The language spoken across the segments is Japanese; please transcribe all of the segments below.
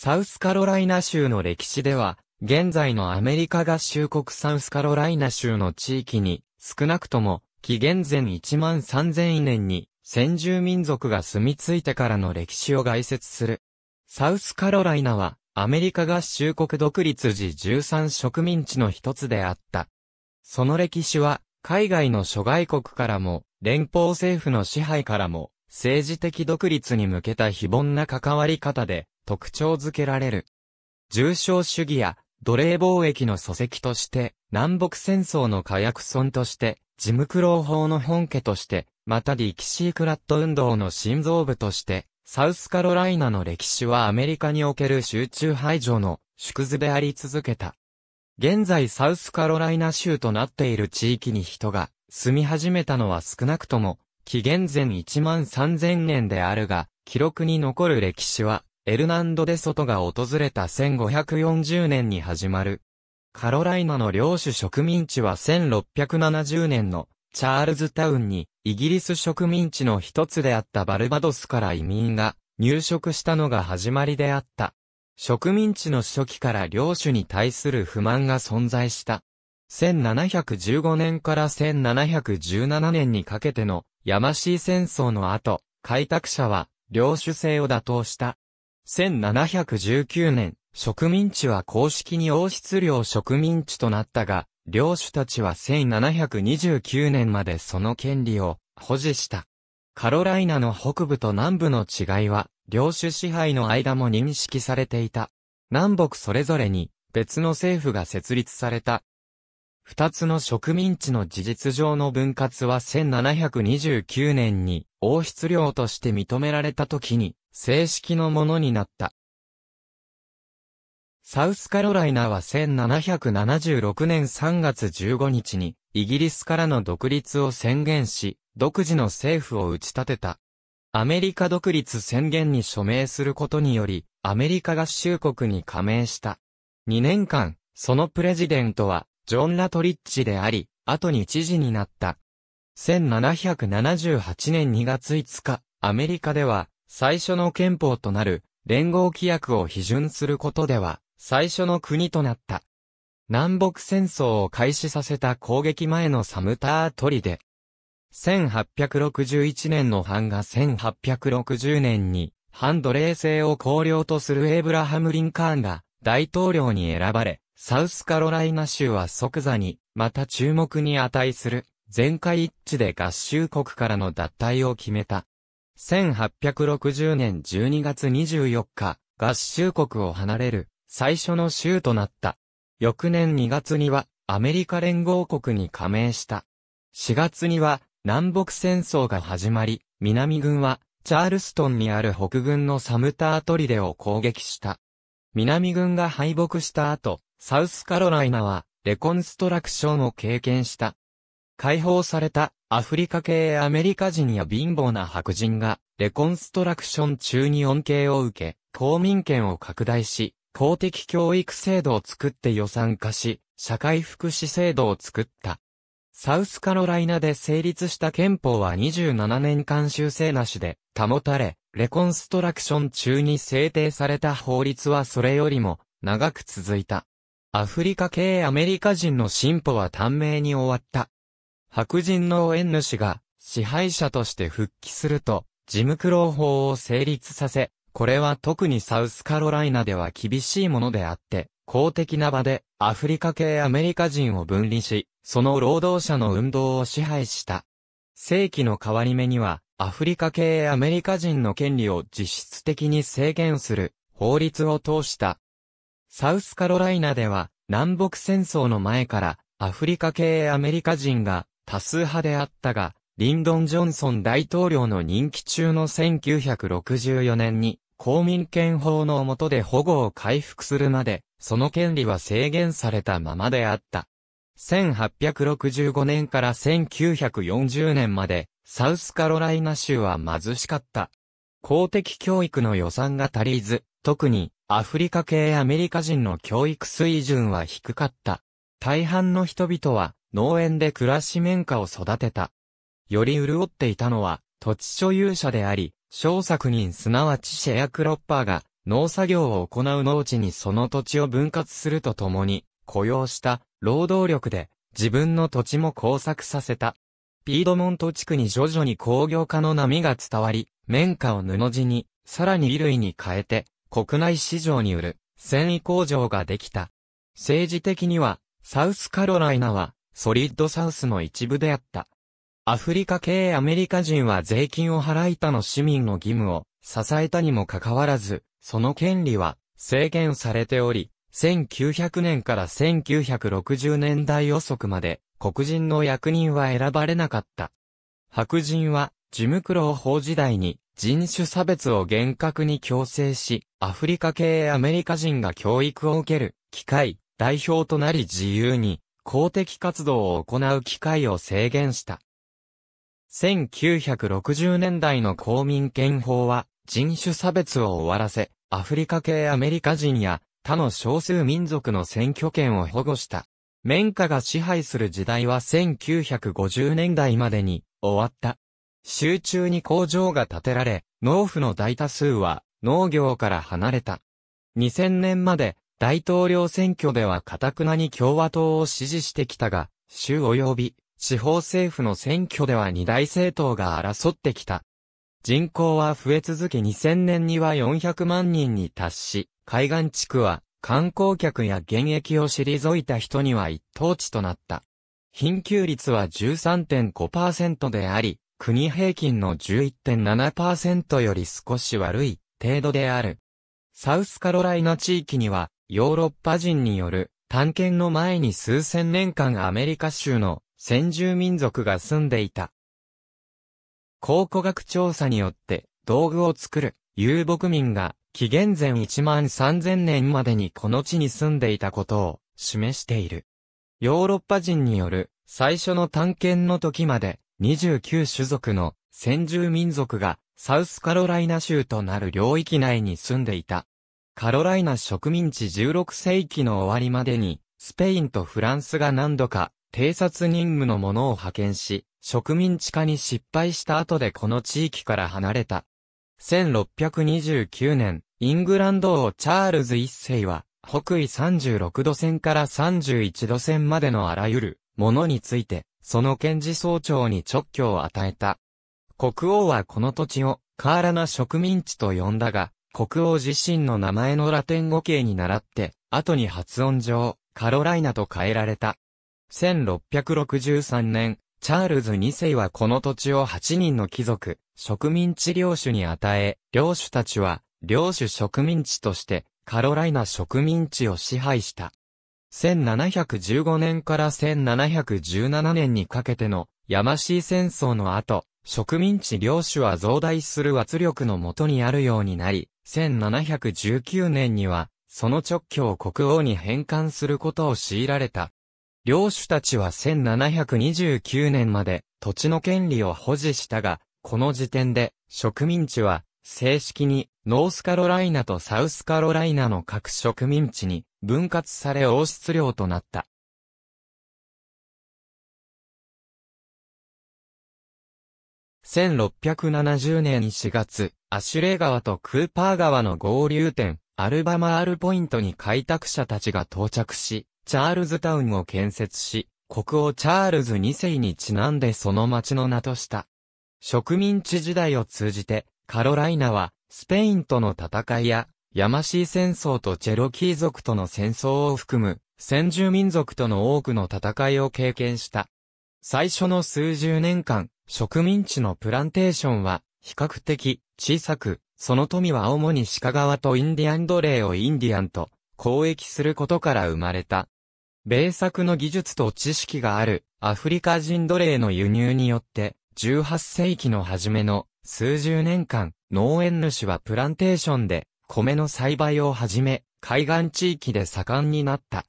サウスカロライナ州の歴史では、現在のアメリカ合衆国サウスカロライナ州の地域に、少なくとも、紀元前1万3000年に、先住民族が住み着いてからの歴史を概説する。サウスカロライナは、アメリカ合衆国独立時13植民地の一つであった。その歴史は、海外の諸外国からも、連邦政府の支配からも、政治的独立に向けた非凡な関わり方で、特徴づけられる。重商主義や奴隷貿易の礎石として、南北戦争の火薬村として、ジムクロー法の本家として、またディキシークラット運動の心臓部として、サウスカロライナの歴史はアメリカにおける集中排除の縮図であり続けた。現在サウスカロライナ州となっている地域に人が住み始めたのは少なくとも紀元前1万3000年であるが、記録に残る歴史はエルナンド・デ・ソトが訪れた1540年に始まる。カロライナの領主植民地は1670年のチャールズタウンにイギリス植民地の一つであったバルバドスから移民が入植したのが始まりであった。植民地の初期から領主に対する不満が存在した。1715年から1717年にかけてのヤマシー戦争の後、開拓者は領主制を打倒した。1719年、植民地は公式に王室領植民地となったが、領主たちは1729年までその権利を保持した。カロライナの北部と南部の違いは、領主支配の間も認識されていた。南北それぞれに別の政府が設立された。二つの植民地の事実上の分割は1729年に王室領として認められた時に正式のものになった。サウスカロライナは1776年3月15日にイギリスからの独立を宣言し、独自の政府を打ち立てた。アメリカ独立宣言に署名することにより、アメリカ合衆国に加盟した。2年間、そのプレジデントは、ジョン・ラトリッチであり、後に知事になった。1778年2月5日、アメリカでは、最初の憲法となる連合規約を批准することでは、最初の国となった。南北戦争を開始させた攻撃前のサムタートリで、1861年の藩が1860年に、反奴隷制を公領とするエイブラハム・リンカーンが大統領に選ばれ、サウスカロライナ州は即座に、また注目に値する、全会一致で合衆国からの脱退を決めた。1860年12月24日、合衆国を離れる最初の州となった。翌年2月にはアメリカ連合国に加盟した。4月には南北戦争が始まり、南軍はチャールストンにある北軍のサムタートリデを攻撃した。南軍が敗北した後、サウスカロライナはレコンストラクションを経験した。解放されたアフリカ系アメリカ人や貧乏な白人が、レコンストラクション中に恩恵を受け、公民権を拡大し、公的教育制度を作って予算化し、社会福祉制度を作った。サウスカロライナで成立した憲法は27年間修正なしで保たれ、レコンストラクション中に制定された法律はそれよりも長く続いた。アフリカ系アメリカ人の進歩は短命に終わった。白人の縁主が支配者として復帰すると、ジムクロー法を成立させ、これは特にサウスカロライナでは厳しいものであって、公的な場でアフリカ系アメリカ人を分離し、その労働者の運動を支配した。正規の変わり目には、アフリカ系アメリカ人の権利を実質的に制限する法律を通した。サウスカロライナでは、南北戦争の前から、アフリカ系アメリカ人が多数派であったが、リンドン・ジョンソン大統領の任期中の1964年に、公民権法の下で保護を回復するまで、その権利は制限されたままであった。1865年から1940年まで、サウスカロライナ州は貧しかった。公的教育の予算が足りず、特にアフリカ系アメリカ人の教育水準は低かった。大半の人々は農園で暮らし綿花を育てた。より潤っていたのは、土地所有者であり、小作人すなわちシェアクロッパーが、農作業を行う農地にその土地を分割するとともに、雇用した労働力で自分の土地も工作させた。ピードモント地区に徐々に工業化の波が伝わり、綿花を布地に、さらに衣類に変えて、国内市場に売る、繊維工場ができた。政治的には、サウスカロライナは、ソリッドサウスの一部であった。アフリカ系アメリカ人は税金を払いたの市民の義務を支えたにもかかわらず、その権利は制限されており、1900年から1960年代遅くまで黒人の役人は選ばれなかった。白人はジムクロー法時代に人種差別を厳格に強制し、アフリカ系アメリカ人が教育を受ける機会、代表となり自由に公的活動を行う機会を制限した。1960年代の公民権法は人種差別を終わらせ、アフリカ系アメリカ人や他の少数民族の選挙権を保護した。綿花が支配する時代は1950年代までに終わった。集中に工場が建てられ、農夫の大多数は農業から離れた。2000年まで大統領選挙ではカタクナに共和党を支持してきたが、州及び地方政府の選挙では二大政党が争ってきた。人口は増え続け2000年には400万人に達し、海岸地区は観光客や現役を退いた人には一等地となった。貧窮率は13.5%であり、国平均の11.7%より少し悪い程度である。サウスカロライナ地域にはヨーロッパ人による探検の前に数千年間アメリカ州の先住民族が住んでいた。考古学調査によって道具を作る遊牧民が紀元前1万3000年までにこの地に住んでいたことを示している。ヨーロッパ人による最初の探検の時まで29種族の先住民族がサウスカロライナ州となる領域内に住んでいた。カロライナ植民地16世紀の終わりまでに、スペインとフランスが何度か、偵察任務の者を派遣し、植民地化に失敗した後でこの地域から離れた。1629年、イングランド王チャールズ一世は、北緯36度線から31度線までのあらゆるものについて、その検事総長に直挙を与えた。国王はこの土地を、カーラナ植民地と呼んだが、国王自身の名前のラテン語形に倣って、後に発音上、カロライナと変えられた。1663年、チャールズ2世はこの土地を8人の貴族、植民地領主に与え、領主たちは、領主植民地として、カロライナ植民地を支配した。1715年から1717年にかけての、ヤマシー戦争の後、植民地領主は増大する圧力のもとにあるようになり、1719年には、その直教を国王に返還することを強いられた。領主たちは1729年まで土地の権利を保持したが、この時点で植民地は正式にノースカロライナとサウスカロライナの各植民地に分割され王室領となった。1670年4月、アシュレー川とクーパー川の合流点、アルバマールポイントに開拓者たちが到着し、チャールズタウンを建設し、国王チャールズ2世にちなんでその町の名とした。植民地時代を通じて、カロライナは、スペインとの戦いや、ヤマシー戦争とチェロキー族との戦争を含む、先住民族との多くの戦いを経験した。最初の数十年間、植民地のプランテーションは、比較的、小さく、その富は主に鹿川とインディアン奴隷をインディアンと交易することから生まれた。米作の技術と知識があるアフリカ人奴隷の輸入によって、18世紀の初めの数十年間、農園主はプランテーションで米の栽培をはじめ、海岸地域で盛んになった。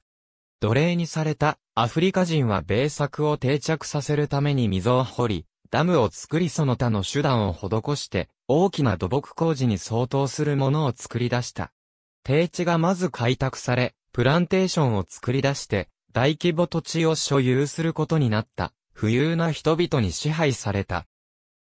奴隷にされたアフリカ人は米作を定着させるために溝を掘り、ダムを作りその他の手段を施して、大きな土木工事に相当するものを作り出した。低地がまず開拓され、プランテーションを作り出して、大規模土地を所有することになった、富裕な人々に支配された。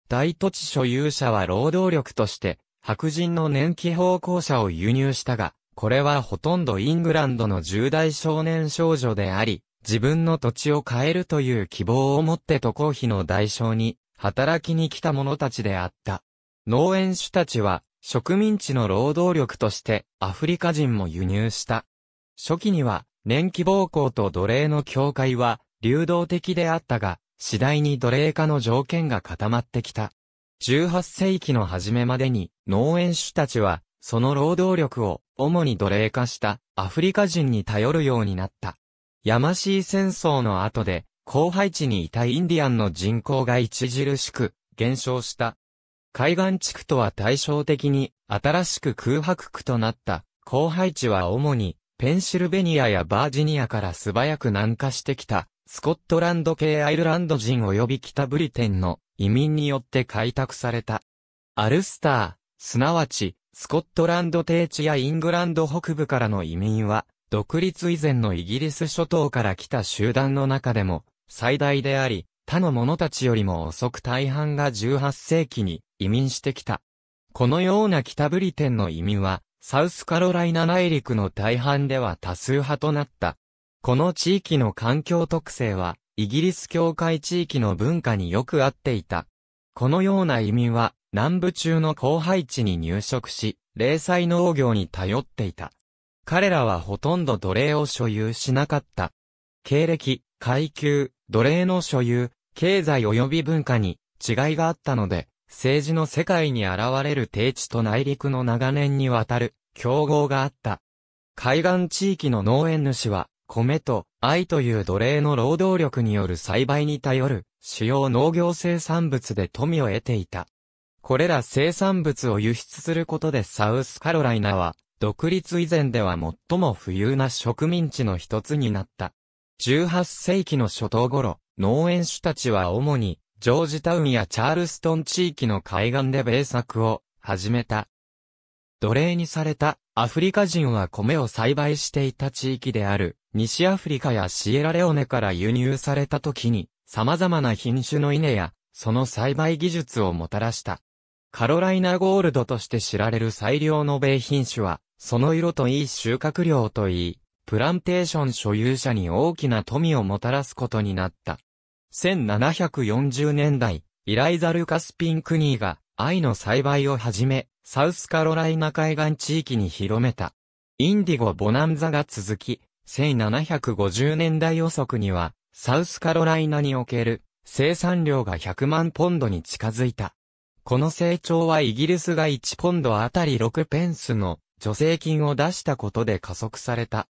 大土地所有者は労働力として、白人の年季奉公者を輸入したが、これはほとんどイングランドの10代少年少女であり、自分の土地を変えるという希望を持って渡航費の代償に、働きに来た者たちであった。農園主たちは、植民地の労働力として、アフリカ人も輸入した。初期には、年季暴行と奴隷の境界は、流動的であったが、次第に奴隷化の条件が固まってきた。18世紀の初めまでに、農園主たちは、その労働力を、主に奴隷化した、アフリカ人に頼るようになった。ヤマシー戦争の後で、後輩地にいたインディアンの人口が著しく減少した。海岸地区とは対照的に、新しく空白区となった、後輩地は主に、ペンシルベニアやバージニアから素早く南下してきた、スコットランド系アイルランド人及び北ブリテンの移民によって開拓された。アルスター、すなわち、スコットランド低地やイングランド北部からの移民は、独立以前のイギリス諸島から来た集団の中でも最大であり、他の者たちよりも遅く大半が18世紀に移民してきた。このような北ブリテンの移民は、サウスカロライナ内陸の大半では多数派となった。この地域の環境特性は、イギリス教会地域の文化によく合っていた。このような移民は、南部中の荒廃地に入植し、零細農業に頼っていた。彼らはほとんど奴隷を所有しなかった。経歴、階級、奴隷の所有、経済及び文化に違いがあったので、政治の世界に現れる低地と内陸の長年にわたる競合があった。海岸地域の農園主は、米と愛という奴隷の労働力による栽培に頼る主要農業生産物で富を得ていた。これら生産物を輸出することでサウスカロライナは独立以前では最も富裕な植民地の一つになった。18世紀の初頭頃、農園主たちは主に、ジョージタウンやチャールストン地域の海岸で米作を始めた。奴隷にされたアフリカ人は米を栽培していた地域である西アフリカやシエラレオネから輸入された時に様々な品種の稲やその栽培技術をもたらした。カロライナゴールドとして知られる最良の米品種はその色といい収穫量といい、プランテーション所有者に大きな富をもたらすことになった。1740年代、イライザ・ルカス・ピンクニーが愛の栽培を始め、サウスカロライナ海岸地域に広めた。インディゴ・ボナンザが続き、1750年代予測には、サウスカロライナにおける生産量が100万ポンドに近づいた。この成長はイギリスが1ポンドあたり6ペンスの助成金を出したことで加速された。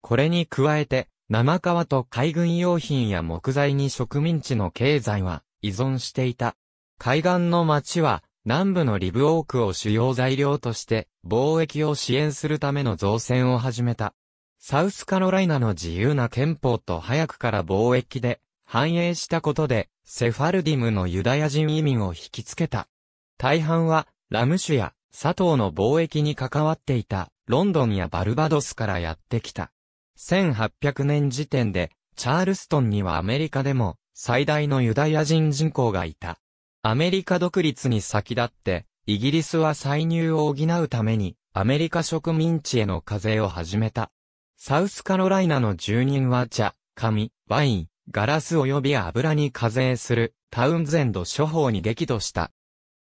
これに加えて、生川と海軍用品や木材に植民地の経済は依存していた。海岸の町は南部のリブオークを主要材料として貿易を支援するための造船を始めた。サウスカロライナの自由な憲法と早くから貿易で繁栄したことでセファルディムのユダヤ人移民を引きつけた。大半はラム酒や佐藤の貿易に関わっていたロンドンやバルバドスからやってきた。1800年時点でチャールストンにはアメリカでも最大のユダヤ人人口がいた。アメリカ独立に先立ってイギリスは歳入を補うためにアメリカ植民地への課税を始めた。サウスカロライナの住人は茶、紙、ワイン、ガラス及び油に課税するタウンゼンド処方に激怒した。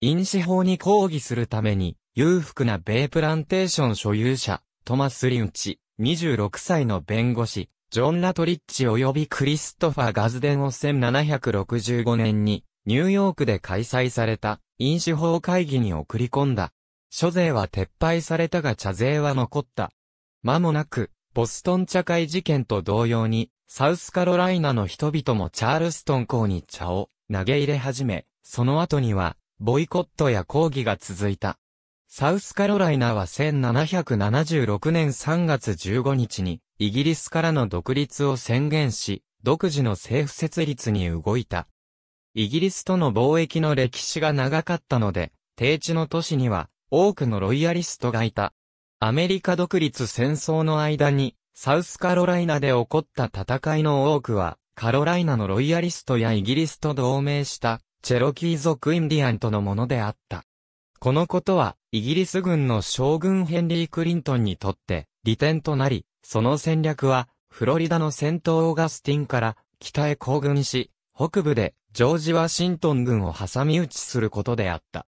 飲酒法に抗議するために裕福な米プランテーション所有者、トマス・リンチ、26歳の弁護士、ジョン・ラトリッチ及びクリストファー・ガズデンを1765年に、ニューヨークで開催された、飲酒法会議に送り込んだ。諸税は撤廃されたが茶税は残った。間もなく、ボストン茶会事件と同様に、サウスカロライナの人々もチャールストン港に茶を投げ入れ始め、その後には、ボイコットや抗議が続いた。サウスカロライナは1776年3月15日に、イギリスからの独立を宣言し、独自の政府設立に動いた。イギリスとの貿易の歴史が長かったので、低地の都市には多くのロイヤリストがいた。アメリカ独立戦争の間に、サウスカロライナで起こった戦いの多くは、カロライナのロイヤリストやイギリスと同盟した、チェロキー族インディアンとのものであった。このことは、イギリス軍の将軍ヘンリー・クリントンにとって、利点となり、その戦略は、フロリダの戦闘オーガスティンから北へ行軍し、北部でジョージ・ワシントン軍を挟み撃ちすることであった。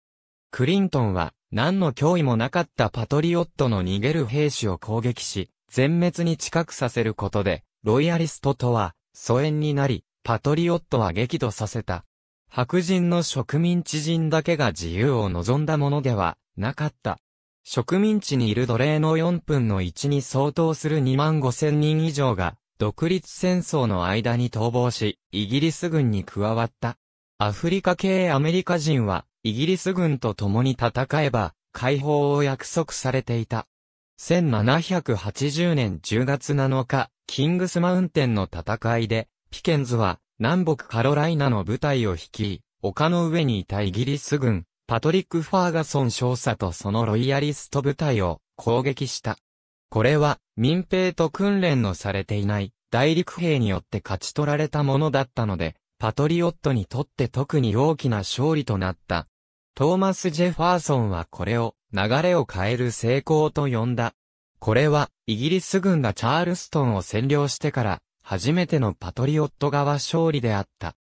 クリントンは、何の脅威もなかったパトリオットの逃げる兵士を攻撃し、全滅に近くさせることで、ロイヤリストとは、疎遠になり、パトリオットは激怒させた。白人の植民地人だけが自由を望んだものではなかった。植民地にいる奴隷の4分の1に相当する2万5千人以上が、独立戦争の間に逃亡し、イギリス軍に加わった。アフリカ系アメリカ人は、イギリス軍と共に戦えば、解放を約束されていた。1780年10月7日、キングスマウンテンの戦いで、ピケンズは、南北カロライナの部隊を率い、丘の上にいたイギリス軍、パトリック・ファーガソン少佐とそのロイヤリスト部隊を攻撃した。これは民兵と訓練のされていない大陸兵によって勝ち取られたものだったので、パトリオットにとって特に大きな勝利となった。トーマス・ジェファーソンはこれを流れを変える成功と呼んだ。これはイギリス軍がチャールストンを占領してから初めてのパトリオット側勝利であった。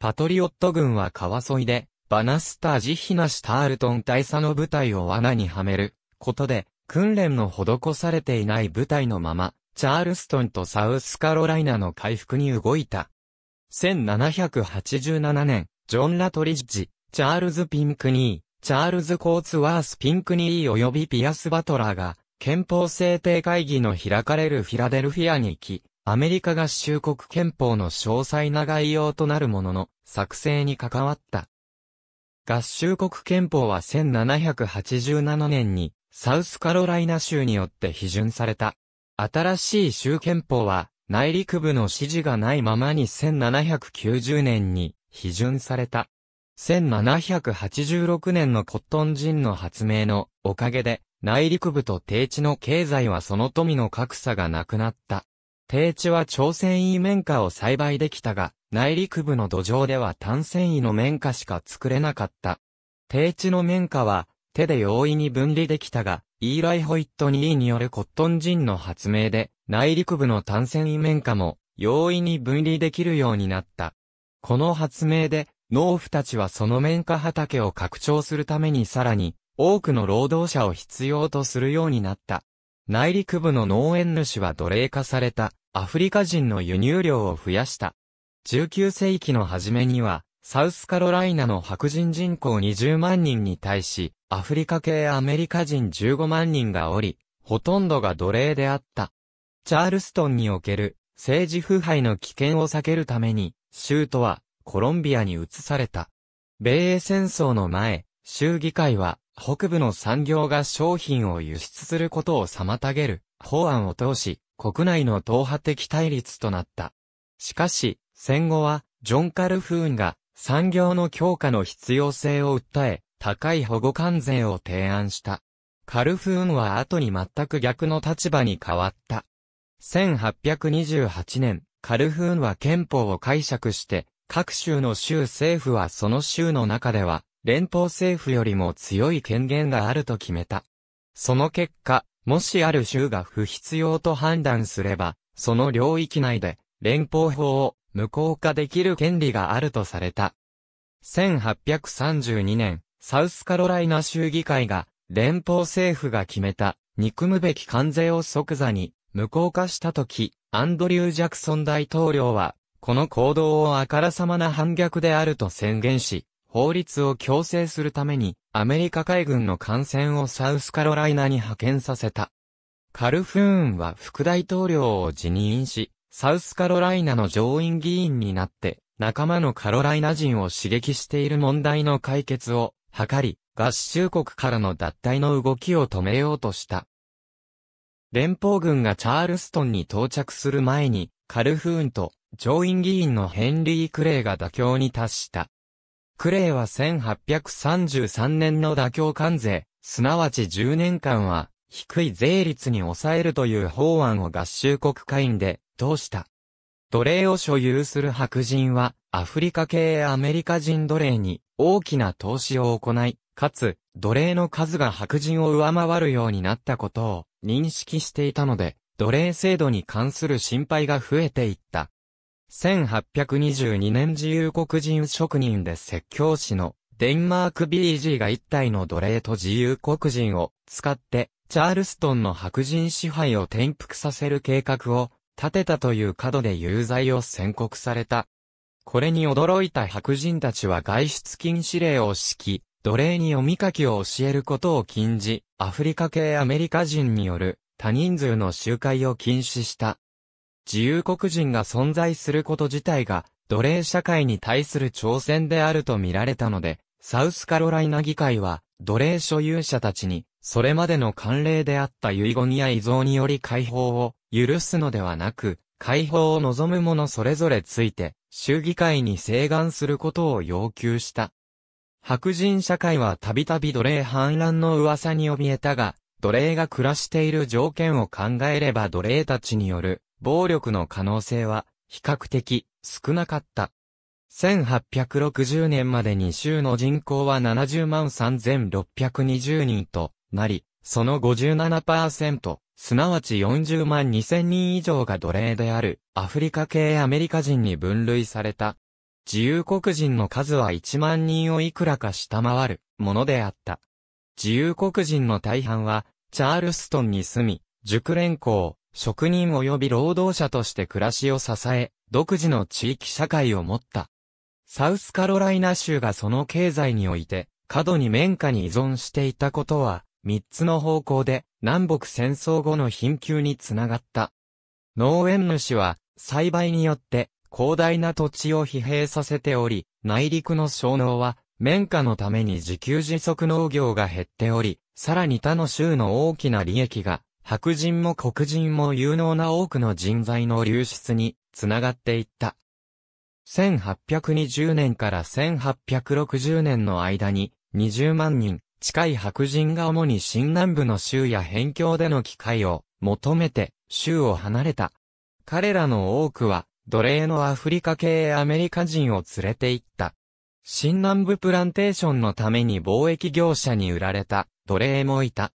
パトリオット軍は川沿いで、バナスタージヒナシタールトン大佐の部隊を罠にはめることで、訓練の施されていない部隊のまま、チャールストンとサウスカロライナの回復に動いた。1787年、ジョン・ラトリッジ、チャールズ・ピンクニー、チャールズ・コーツワース・ピンクニー及びピアス・バトラーが、憲法制定会議の開かれるフィラデルフィアに行き、アメリカ合衆国憲法の詳細な概要となるものの作成に関わった。合衆国憲法は1787年にサウスカロライナ州によって批准された。新しい州憲法は内陸部の指示がないままに1790年に批准された。1786年のコットン人の発明のおかげで内陸部と低地の経済はその富の格差がなくなった。低地は朝鮮維綿花を栽培できたが、内陸部の土壌では単繊維の綿花しか作れなかった。低地の綿花は、手で容易に分離できたが、イーライ・ホイットニーによるコットンジンの発明で、内陸部の単繊維綿花も、容易に分離できるようになった。この発明で、農夫たちはその綿花畑を拡張するためにさらに、多くの労働者を必要とするようになった。内陸部の農園主は奴隷化されたアフリカ人の輸入量を増やした。19世紀の初めには、サウスカロライナの白人人口20万人に対し、アフリカ系アメリカ人15万人がおり、ほとんどが奴隷であった。チャールストンにおける政治腐敗の危険を避けるために、州都はコロンビアに移された。米英戦争の前、州議会は北部の産業が商品を輸出することを妨げる法案を通し、国内の党派的対立となった。しかし、戦後は、ジョン・カルフーンが産業の強化の必要性を訴え、高い保護関税を提案した。カルフーンは後に全く逆の立場に変わった。1828年、カルフーンは憲法を解釈して、各州の州政府はその州の中では、連邦政府よりも強い権限があると決めた。その結果、もしある州が不必要と判断すれば、その領域内で連邦法を無効化できる権利があるとされた。1832年、サウスカロライナ州議会が連邦政府が決めた憎むべき関税を即座に無効化した時、アンドリュー・ジャクソン大統領は、この行動をあからさまな反逆であると宣言し、法律を強制するために、アメリカ海軍の艦船をサウスカロライナに派遣させた。カルフーンは副大統領を辞任し、サウスカロライナの上院議員になって、仲間のカロライナ人を刺激している問題の解決を図り、合衆国からの脱退の動きを止めようとした。連邦軍がチャールストンに到着する前に、カルフーンと上院議員のヘンリー・クレイが妥協に達した。クレイは1833年の妥協関税、すなわち10年間は、低い税率に抑えるという法案を合衆国会員で通した。奴隷を所有する白人は、アフリカ系アメリカ人奴隷に大きな投資を行い、かつ、奴隷の数が白人を上回るようになったことを認識していたので、奴隷制度に関する心配が増えていった。1822年自由黒人職人で説教師のデンマーク BG が一体の奴隷と自由黒人を使ってチャールストンの白人支配を転覆させる計画を立てたという角で有罪を宣告された。これに驚いた白人たちは外出禁止令を敷き、奴隷に読み書きを教えることを禁じ、アフリカ系アメリカ人による多人数の集会を禁止した。自由国人が存在すること自体が、奴隷社会に対する挑戦であると見られたので、サウスカロライナ議会は、奴隷所有者たちに、それまでの慣例であった遺言や遺贈により解放を許すのではなく、解放を望む者それぞれついて、州議会に請願することを要求した。白人社会はたびたび奴隷反乱の噂に怯えたが、奴隷が暮らしている条件を考えれば奴隷たちによる暴力の可能性は比較的少なかった。1860年までに州の人口は70万3620人となり、その57%、すなわち40万2000人以上が奴隷であるアフリカ系アメリカ人に分類された。自由黒人の数は1万人をいくらか下回るものであった。自由黒人の大半は、チャールストンに住み、熟練校、職人及び労働者として暮らしを支え、独自の地域社会を持った。サウスカロライナ州がその経済において、過度に綿花に依存していたことは、三つの方向で南北戦争後の貧窮につながった。農園主は栽培によって広大な土地を疲弊させており、内陸の小農は綿花のために自給自足農業が減っており、さらに他の州の大きな利益が白人も黒人も有能な多くの人材の流出につながっていった。1820年から1860年の間に20万人近い白人が主に新南部の州や辺境での機会を求めて州を離れた。彼らの多くは奴隷のアフリカ系アメリカ人を連れて行った。新南部プランテーションのために貿易業者に売られた奴隷もいた。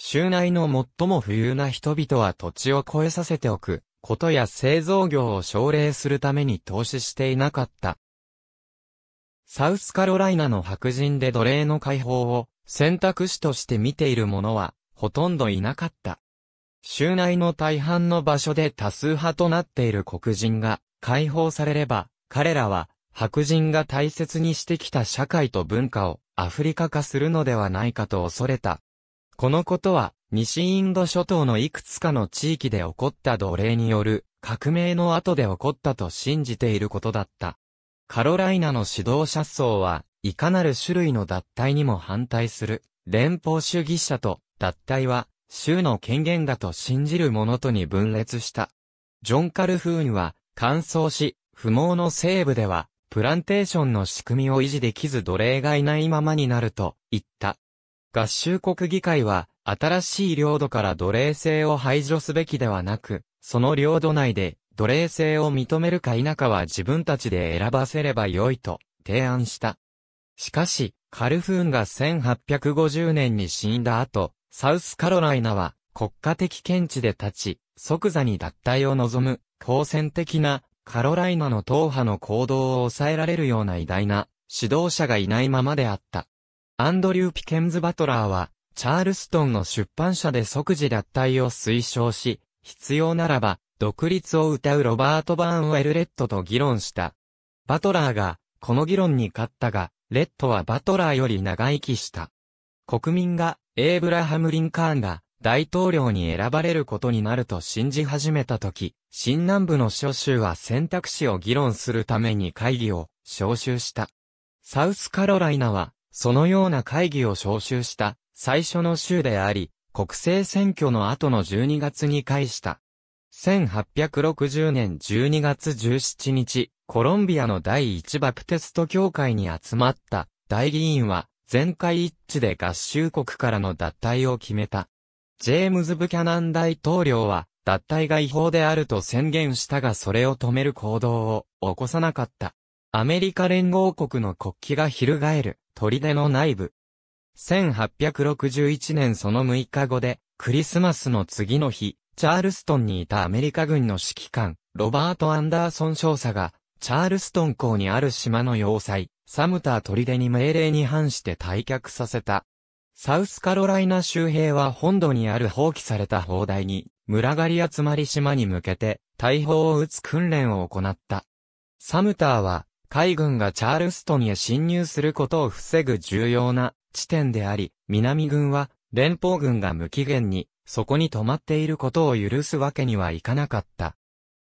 州内の最も富裕な人々は土地を越えさせておくことや製造業を奨励するために投資していなかった。サウスカロライナの白人で奴隷の解放を選択肢として見ている者はほとんどいなかった。州内の大半の場所で多数派となっている黒人が解放されれば、彼らは白人が大切にしてきた社会と文化をアフリカ化するのではないかと恐れた。このことは、西インド諸島のいくつかの地域で起こった奴隷による革命の後で起こったと信じていることだった。カロライナの指導者層はいかなる種類の脱退にも反対する連邦主義者と脱退は州の権限だと信じる者とに分裂した。ジョン・カルフーンは乾燥し不毛の西部ではプランテーションの仕組みを維持できず奴隷がいないままになると言った。合衆国議会は、新しい領土から奴隷制を排除すべきではなく、その領土内で奴隷制を認めるか否かは自分たちで選ばせればよいと提案した。しかし、カルフーンが1850年に死んだ後、サウスカロライナは国家的見地で立ち、即座に脱退を望む、好戦的なカロライナの党派の行動を抑えられるような偉大な指導者がいないままであった。アンドリュー・ピケンズ・バトラーは、チャールストンの出版社で即時脱退を推奨し、必要ならば、独立を歌うロバート・バーンウェル・レッドと議論した。バトラーが、この議論に勝ったが、レッドはバトラーより長生きした。国民が、エイブラハム・リンカーンが、大統領に選ばれることになると信じ始めたとき、新南部の諸州は選択肢を議論するために会議を招集した。サウスカロライナはそのような会議を招集した最初の州であり、国政選挙の後の12月に会した。1860年12月17日、コロンビアの第一バプテスト教会に集まった大議員は全会一致で合衆国からの脱退を決めた。ジェームズ・ブキャナン大統領は脱退が違法であると宣言したがそれを止める行動を起こさなかった。アメリカ連合国の国旗が翻る。砦の内部。1861年その6日後で、クリスマスの次の日、チャールストンにいたアメリカ軍の指揮官、ロバート・アンダーソン少佐が、チャールストン港にある島の要塞、サムター砦に命令に反して退却させた。サウスカロライナ州兵は本土にある放棄された砲台に、群がり集まり島に向けて、大砲を撃つ訓練を行った。サムターは、海軍がチャールストンへ侵入することを防ぐ重要な地点であり、南軍は連邦軍が無期限にそこに止まっていることを許すわけにはいかなかった。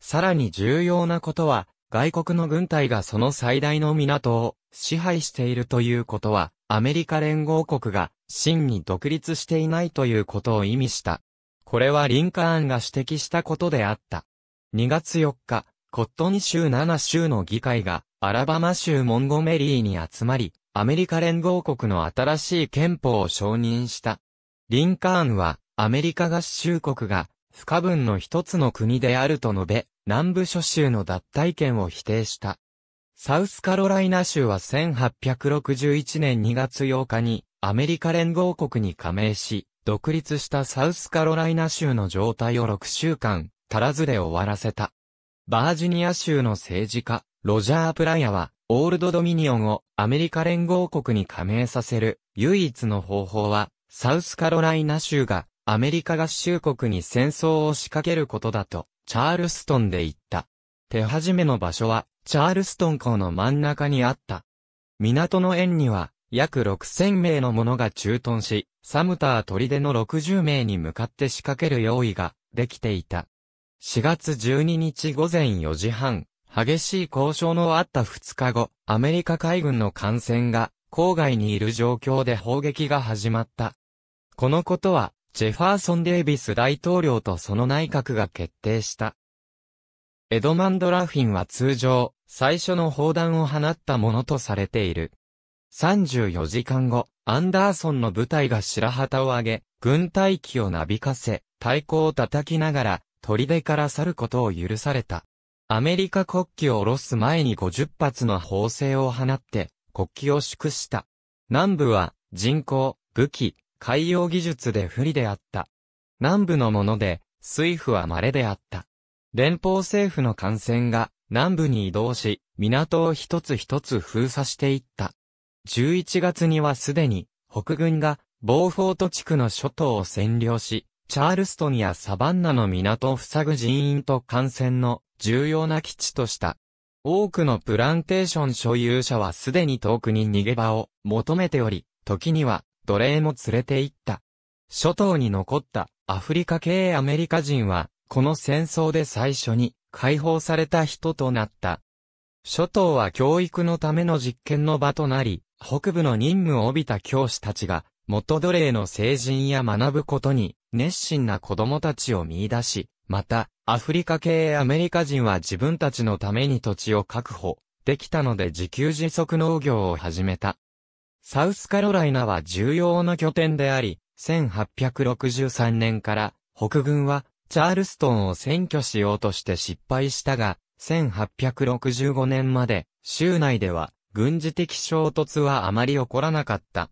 さらに重要なことは、外国の軍隊がその最大の港を支配しているということは、アメリカ連合国が真に独立していないということを意味した。これはリンカーンが指摘したことであった。2月4日、コットン州7州の議会が、アラバマ州モンゴメリーに集まり、アメリカ連合国の新しい憲法を承認した。リンカーンは、アメリカ合衆国が、不可分の一つの国であると述べ、南部諸州の脱退権を否定した。サウスカロライナ州は1861年2月8日に、アメリカ連合国に加盟し、独立したサウスカロライナ州の状態を6週間、足らずで終わらせた。バージニア州の政治家、ロジャー・プラヤは、オールドドミニオンをアメリカ連合国に加盟させる唯一の方法は、サウスカロライナ州がアメリカ合衆国に戦争を仕掛けることだと、チャールストンで言った。手始めの場所は、チャールストン港の真ん中にあった。港の縁には、約6000名の者が駐屯し、サムター砦の60名に向かって仕掛ける用意ができていた。4月12日午前4時半、激しい交渉のあった2日後、アメリカ海軍の艦船が郊外にいる状況で砲撃が始まった。このことは、ジェファーソン・デイビス大統領とその内閣が決定した。エドマンド・ラフィンは通常、最初の砲弾を放ったものとされている。34時間後、アンダーソンの部隊が白旗を上げ、軍隊機をなびかせ、太鼓を叩きながら、砦から去ることを許された。アメリカ国旗を下ろす前に50発の砲声を放って、国旗を祝した。南部は、人口、武器、海洋技術で不利であった。南部のもので、水夫は稀であった。連邦政府の艦船が、南部に移動し、港を一つ一つ封鎖していった。11月にはすでに、北軍が、ボーフォート地区の諸島を占領し、チャールストンやサバンナの港を塞ぐ人員と艦船の重要な基地とした。多くのプランテーション所有者はすでに遠くに逃げ場を求めており、時には奴隷も連れて行った。諸島に残ったアフリカ系アメリカ人は、この戦争で最初に解放された人となった。諸島は教育のための実験の場となり、北部の任務を帯びた教師たちが、元奴隷の成人や学ぶことに熱心な子供たちを見出し、また、アフリカ系アメリカ人は自分たちのために土地を確保できたので自給自足農業を始めた。サウスカロライナは重要な拠点であり、1863年から北軍はチャールストンを占拠しようとして失敗したが、1865年まで州内では軍事的衝突はあまり起こらなかった。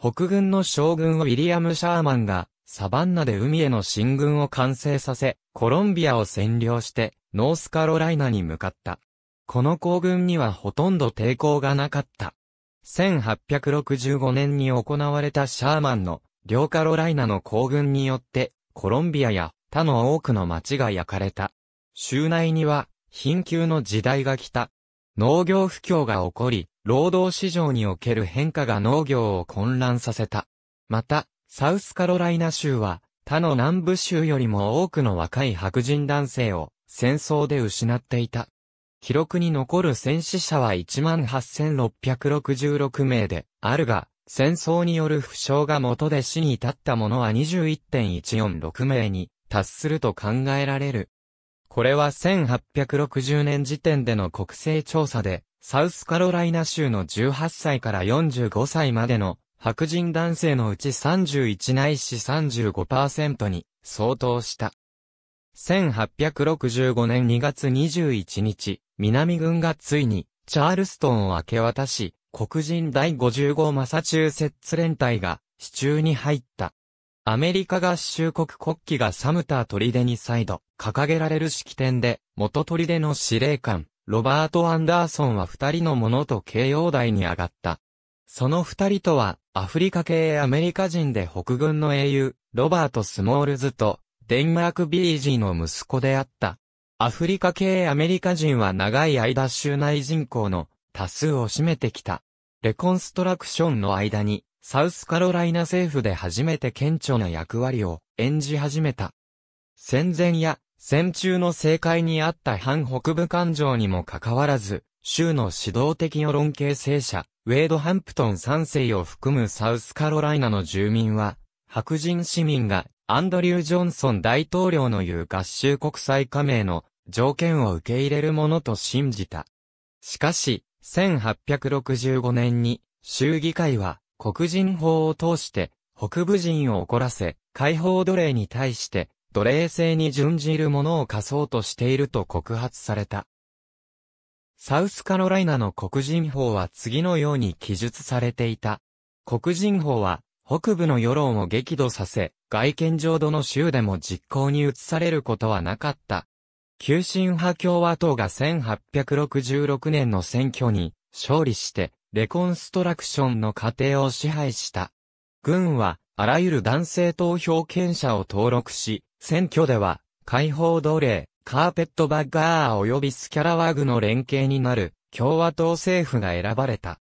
北軍の将軍ウィリアム・シャーマンがサバンナで海への進軍を完成させ、コロンビアを占領して、ノースカロライナに向かった。この行軍にはほとんど抵抗がなかった。1865年に行われたシャーマンの、両カロライナの行軍によって、コロンビアや他の多くの町が焼かれた。州内には、貧窮の時代が来た。農業不況が起こり、労働市場における変化が農業を混乱させた。また、サウスカロライナ州は、他の南部州よりも多くの若い白人男性を戦争で失っていた。記録に残る戦死者は18,666名であるが、戦争による負傷が元で死に至った者は21.146名に達すると考えられる。これは1860年時点での国勢調査で、サウスカロライナ州の18歳から45歳までの白人男性のうち31内いし35%に相当した。1865年2月21日、南軍がついに、チャールストンを明け渡し、黒人第55マサチューセッツ連隊が、支柱に入った。アメリカ合衆国国旗がサムター砦に再度、掲げられる式典で、元砦の司令官、ロバート・アンダーソンは二人のものと慶応台に上がった。その二人とは、アフリカ系アメリカ人で北軍の英雄、ロバート・スモールズと、デンマーク・ビージーの息子であった。アフリカ系アメリカ人は長い間州内人口の多数を占めてきた。レコンストラクションの間に、サウスカロライナ政府で初めて顕著な役割を演じ始めた。戦前や戦中の政界にあった反北部感情にもかかわらず、州の指導的世論形成者、ウェードハンプトン3世を含むサウスカロライナの住民は、白人市民がアンドリュー・ジョンソン大統領の言う合衆国際加盟の条件を受け入れるものと信じた。しかし、1865年に州議会は黒人法を通して北部人を怒らせ、解放奴隷に対して奴隷制に準じるものを課そうとしていると告発された。サウスカロライナの黒人法は次のように記述されていた。黒人法は、北部の世論を激怒させ、外見上どの州でも実行に移されることはなかった。急進派共和党が1866年の選挙に勝利して、レコンストラクションの過程を支配した。軍は、あらゆる男性投票権者を登録し、選挙では、解放奴隷、カーペットバッガー及びスキャラワグの連携になる共和党政府が選ばれた。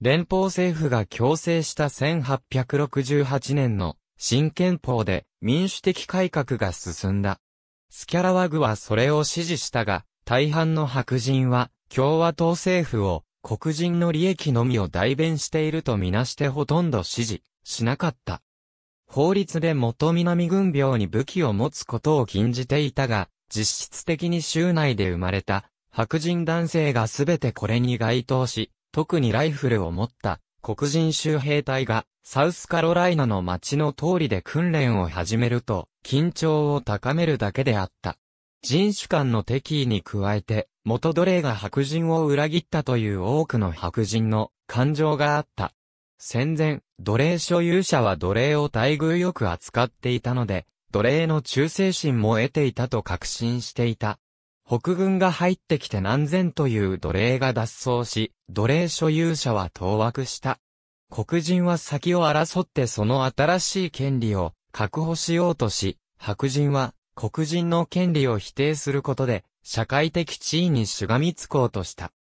連邦政府が強制した1868年の新憲法で民主的改革が進んだ。スキャラワグはそれを支持したが、大半の白人は共和党政府を黒人の利益のみを代弁しているとみなしてほとんど支持しなかった。法律で元南軍病に武器を持つことを禁じていたが、実質的に州内で生まれた白人男性がすべてこれに該当し、特にライフルを持った黒人州兵隊がサウスカロライナの町の通りで訓練を始めると緊張を高めるだけであった。人種間の敵意に加えて元奴隷が白人を裏切ったという多くの白人の感情があった。戦前、奴隷所有者は奴隷を待遇よく扱っていたので、奴隷の忠誠心も得ていたと確信していた。北軍が入ってきて何千という奴隷が脱走し、奴隷所有者は当惑した。黒人は先を争ってその新しい権利を確保しようとし、白人は黒人の権利を否定することで、社会的地位にしがみつこうとした。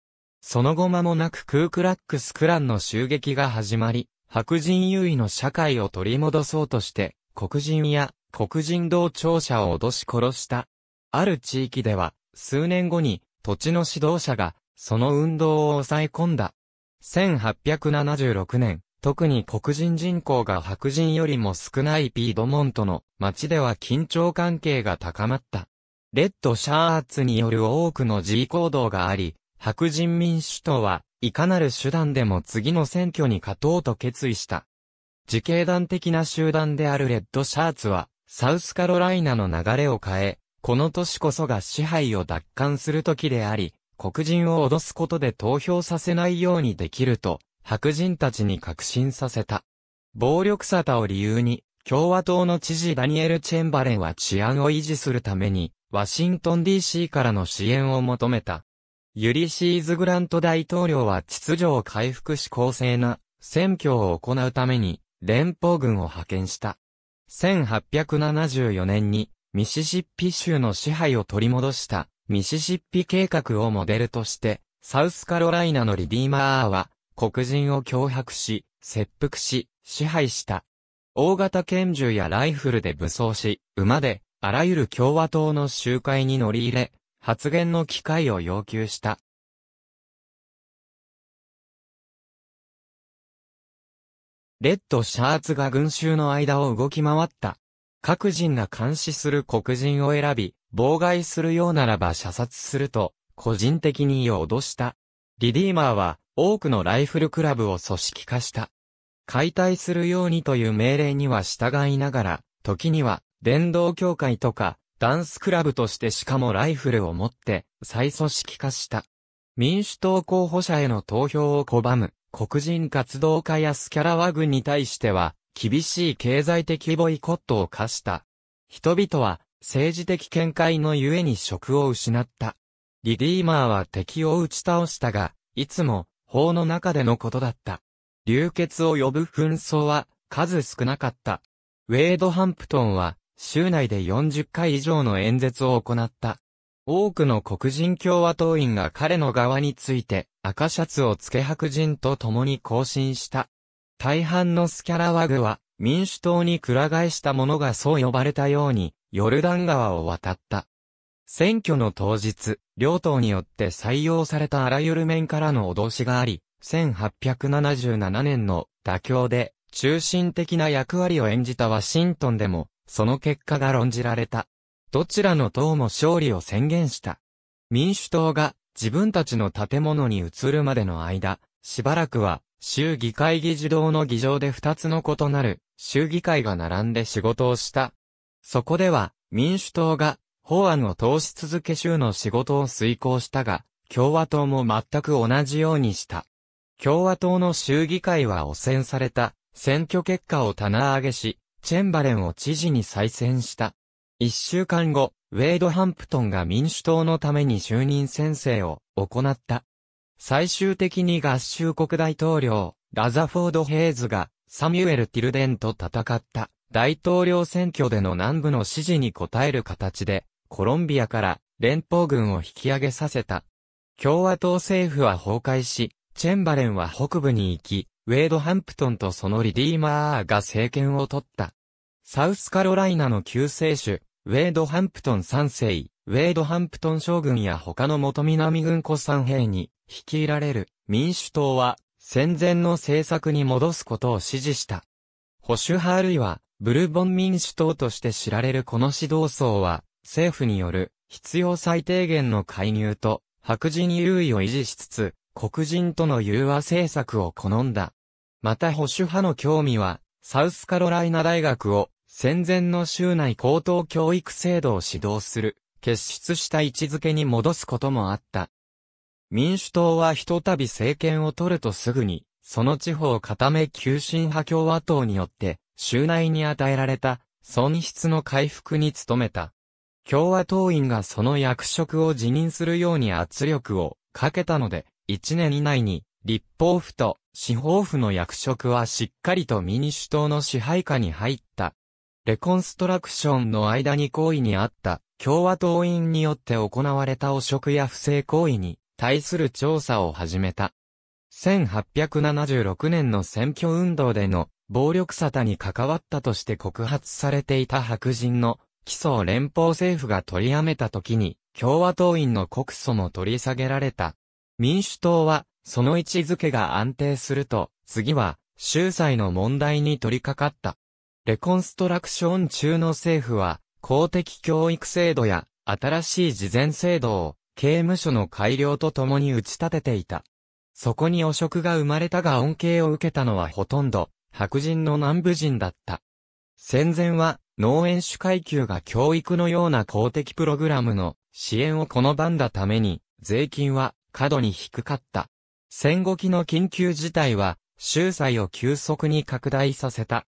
その後間もなくクークラックスクランの襲撃が始まり、白人優位の社会を取り戻そうとして、黒人や黒人同庁者を脅し殺した。ある地域では、数年後に土地の指導者が、その運動を抑え込んだ。1876年、特に黒人人口が白人よりも少ないピードモントの町では緊張関係が高まった。レッドシャーツによる多くの自行動があり、白人民主党は、いかなる手段でも次の選挙に勝とうと決意した。自警団的な集団であるレッドシャーツは、サウスカロライナの流れを変え、この年こそが支配を奪還する時であり、黒人を脅すことで投票させないようにできると、白人たちに確信させた。暴力沙汰を理由に、共和党の知事ダニエル・チェンバレンは治安を維持するために、ワシントン DC からの支援を求めた。ユリシーズ・グラント大統領は秩序を回復し公正な選挙を行うために連邦軍を派遣した。1874年にミシシッピ州の支配を取り戻したミシシッピ計画をモデルとして、サウスカロライナのリディーマーは黒人を脅迫し、切腹し、支配した。大型拳銃やライフルで武装し、馬で、あらゆる共和党の集会に乗り入れ、発言の機会を要求した。レッドシャーツが群衆の間を動き回った。各人が監視する黒人を選び、妨害するようならば射殺すると、個人的に脅した。リディーマーは、多くのライフルクラブを組織化した。解体するようにという命令には従いながら、時には、伝道協会とか、ダンスクラブとしてしかもライフルを持って、再組織化した。民主党候補者への投票を拒む。黒人活動家やスキャラワ軍に対しては、厳しい経済的ボイコットを課した。人々は、政治的見解のゆえに職を失った。リディーマーは敵を打ち倒したが、いつも、法の中でのことだった。流血を呼ぶ紛争は、数少なかった。ウェイド・ハンプトンは、州内で40回以上の演説を行った。多くの黒人共和党員が彼の側について赤シャツをつけ白人と共に行進した。大半のスキャラワグは民主党にくら替えした者がそう呼ばれたようにヨルダン川を渡った。選挙の当日、両党によって採用されたあらゆる面からの脅しがあり、1877年の妥協で中心的な役割を演じたワシントンでも、その結果が論じられた。どちらの党も勝利を宣言した。民主党が自分たちの建物に移るまでの間、しばらくは州議会議事堂の議場で2つの異なる州議会が並んで仕事をした。そこでは民主党が法案を通し続け州の仕事を遂行したが、共和党も全く同じようにした。共和党の州議会は汚染された選挙結果を棚上げし、チェンバレンを知事に再選した。一週間後、ウェイド・ハンプトンが民主党のために就任宣誓を行った。最終的に合衆国大統領、ラザフォード・ヘイズがサミュエル・ティルデンと戦った大統領選挙での南部の支持に応える形でコロンビアから連邦軍を引き上げさせた。共和党政府は崩壊し、チェンバレンは北部に行き、ウェイド・ハンプトンとそのリディーマーが政権を取った。サウスカロライナの救世主、ウェード・ハンプトン3世、ウェード・ハンプトン将軍や他の元南軍古参兵に率いられる民主党は戦前の政策に戻すことを支持した。保守派あるいはブルボン民主党として知られるこの指導層は政府による必要最低限の介入と白人優位を維持しつつ黒人との融和政策を好んだ。また保守派の興味はサウスカロライナ大学を戦前の州内高等教育制度を指導する、結出した位置づけに戻すこともあった。民主党はひとたび政権を取るとすぐに、その地方を固め急進派共和党によって、州内に与えられた損失の回復に努めた。共和党員がその役職を辞任するように圧力をかけたので、一年以内に立法府と司法府の役職はしっかりと民主党の支配下に入った。レコンストラクションの間に行為にあった共和党員によって行われた汚職や不正行為に対する調査を始めた。1876年の選挙運動での暴力沙汰に関わったとして告発されていた白人の基礎を連邦政府が取りやめた時に共和党員の告訴も取り下げられた。民主党はその位置づけが安定すると次は州才の問題に取り掛かった。レコンストラクション中の政府は、公的教育制度や新しい事前制度を刑務所の改良とともに打ち立てていた。そこに汚職が生まれたが恩恵を受けたのはほとんど白人の南部人だった。戦前は農園主階級が教育のような公的プログラムの支援を好んだために税金は過度に低かった。戦後期の緊急事態は州裁を急速に拡大させた。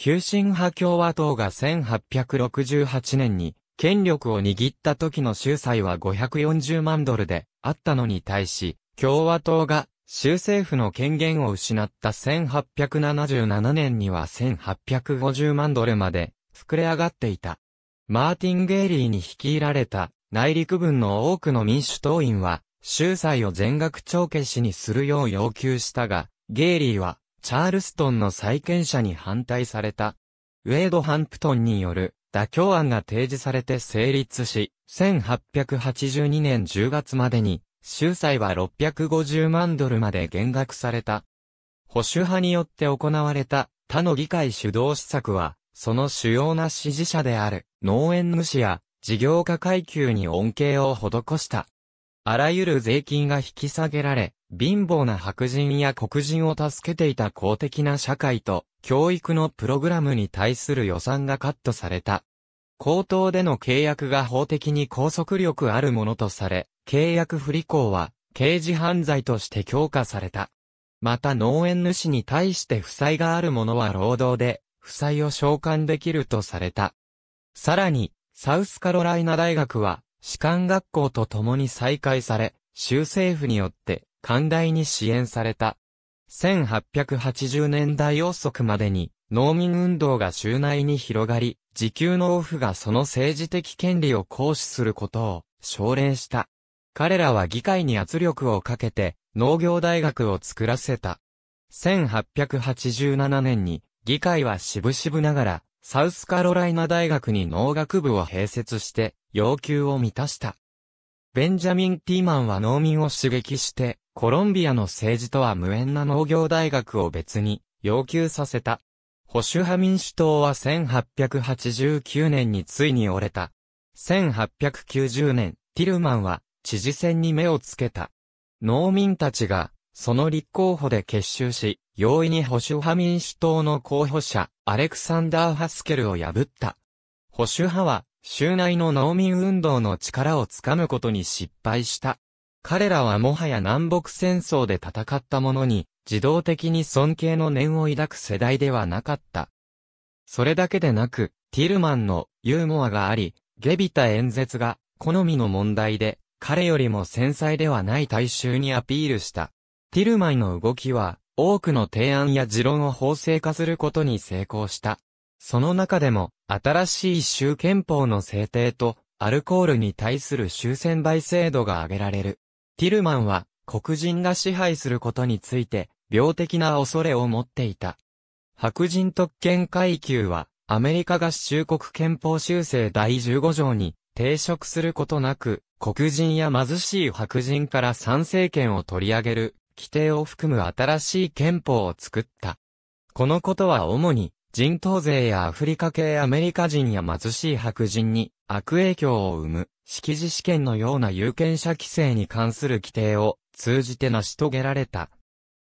急進派共和党が1868年に権力を握った時の州債は540万ドルであったのに対し、共和党が州政府の権限を失った1877年には1850万ドルまで膨れ上がっていた。マーティン・ゲイリーに率いられた内陸軍の多くの民主党員は、州債を全額帳消しにするよう要求したが、ゲイリーはチャールストンの債権者に反対された。ウェイド・ハンプトンによる妥協案が提示されて成立し、1882年10月までに、州債は650万ドルまで減額された。保守派によって行われた他の議会主導施策は、その主要な支持者である農園主や事業家階級に恩恵を施した。あらゆる税金が引き下げられ、貧乏な白人や黒人を助けていた公的な社会と教育のプログラムに対する予算がカットされた。口頭での契約が法的に拘束力あるものとされ、契約不履行は刑事犯罪として強化された。また農園主に対して負債がある者は労働で、負債を召喚できるとされた。さらに、サウスカロライナ大学は、士官学校と共に再開され、州政府によって、寛大に支援された。1880年代遅くまでに、農民運動が州内に広がり、時給のオフがその政治的権利を行使することを奨励した。彼らは議会に圧力をかけて農業大学を作らせた。1887年に議会は渋々ながらサウスカロライナ大学に農学部を併設して要求を満たした。ベンジャミン・ティーマンは農民を刺激して、コロンビアの政治とは無縁な農業大学を別に要求させた。保守派民主党は1889年についに折れた。1890年、ティルマンは知事選に目をつけた。農民たちが、その立候補で結集し、容易に保守派民主党の候補者、アレクサンダー・ハスケルを破った。保守派は、州内の農民運動の力をつかむことに失敗した。彼らはもはや南北戦争で戦った者に、自動的に尊敬の念を抱く世代ではなかった。それだけでなく、ティルマンのユーモアがあり、下びた演説が、好みの問題で、彼よりも繊細ではない大衆にアピールした。ティルマンの動きは、多くの提案や持論を法制化することに成功した。その中でも、新しい州憲法の制定と、アルコールに対する州選売制度が挙げられる。ティルマンは、黒人が支配することについて、病的な恐れを持っていた。白人特権階級は、アメリカ合衆国憲法修正第15条に、抵触することなく、黒人や貧しい白人から参政権を取り上げる、規定を含む新しい憲法を作った。このことは主に、人頭税やアフリカ系アメリカ人や貧しい白人に悪影響を生む、識字試験のような有権者規制に関する規定を通じて成し遂げられた。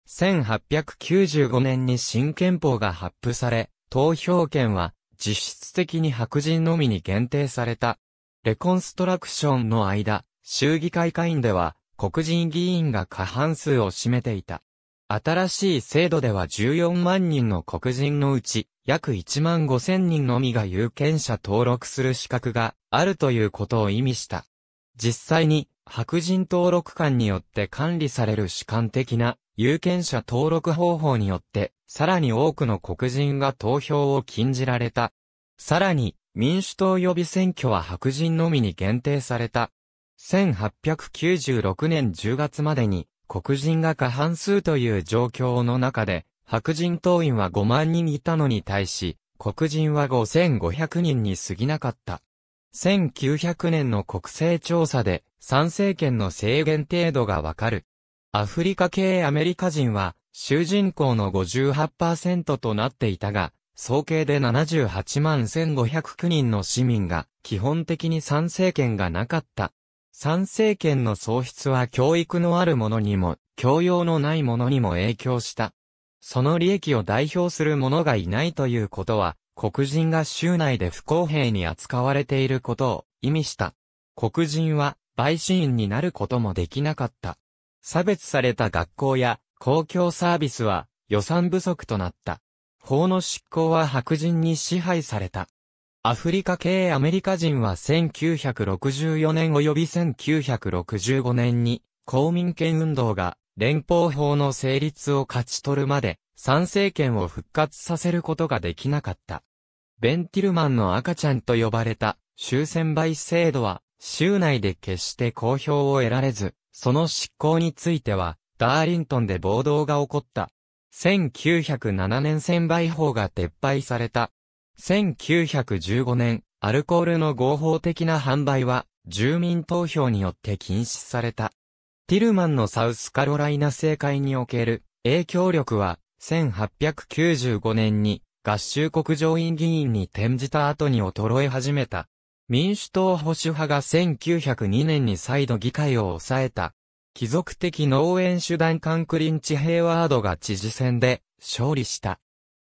1895年に新憲法が発布され、投票権は実質的に白人のみに限定された。レコンストラクションの間、州議会会員では黒人議員が過半数を占めていた。新しい制度では14万人の黒人のうち約1万5千人のみが有権者登録する資格があるということを意味した。実際に、白人登録官によって管理される主観的な有権者登録方法によって、さらに多くの黒人が投票を禁じられた。さらに、民主党予備選挙は白人のみに限定された。1896年10月までに黒人が過半数という状況の中で白人党員は5万人いたのに対し、黒人は5500人に過ぎなかった。1900年の国勢調査で、参政権の制限程度がわかる。アフリカ系アメリカ人は、囚人口の58%となっていたが、総計で78万1509人の市民が、基本的に参政権がなかった。参政権の喪失は教育のあるものにも、教養のないものにも影響した。その利益を代表する者がいないということは、黒人が州内で不公平に扱われていることを意味した。黒人は、陪審員になることもできなかった。差別された学校や公共サービスは予算不足となった。法の執行は白人に支配された。アフリカ系アメリカ人は1964年及び1965年に公民権運動が連邦法の成立を勝ち取るまで、参政権を復活させることができなかった。ベンティルマンの赤ちゃんと呼ばれた、終戦倍制度は、州内で決して公表を得られず、その執行については、ダーリントンで暴動が起こった。1907年戦倍法が撤廃された。1915年、アルコールの合法的な販売は、住民投票によって禁止された。ティルマンのサウスカロライナ政界における影響力は、1895年に合衆国上院議員に転じた後に衰え始めた。民主党保守派が1902年に再度議会を抑えた。貴族的農園手段カンクリンチ・ヘイワードが知事選で勝利した。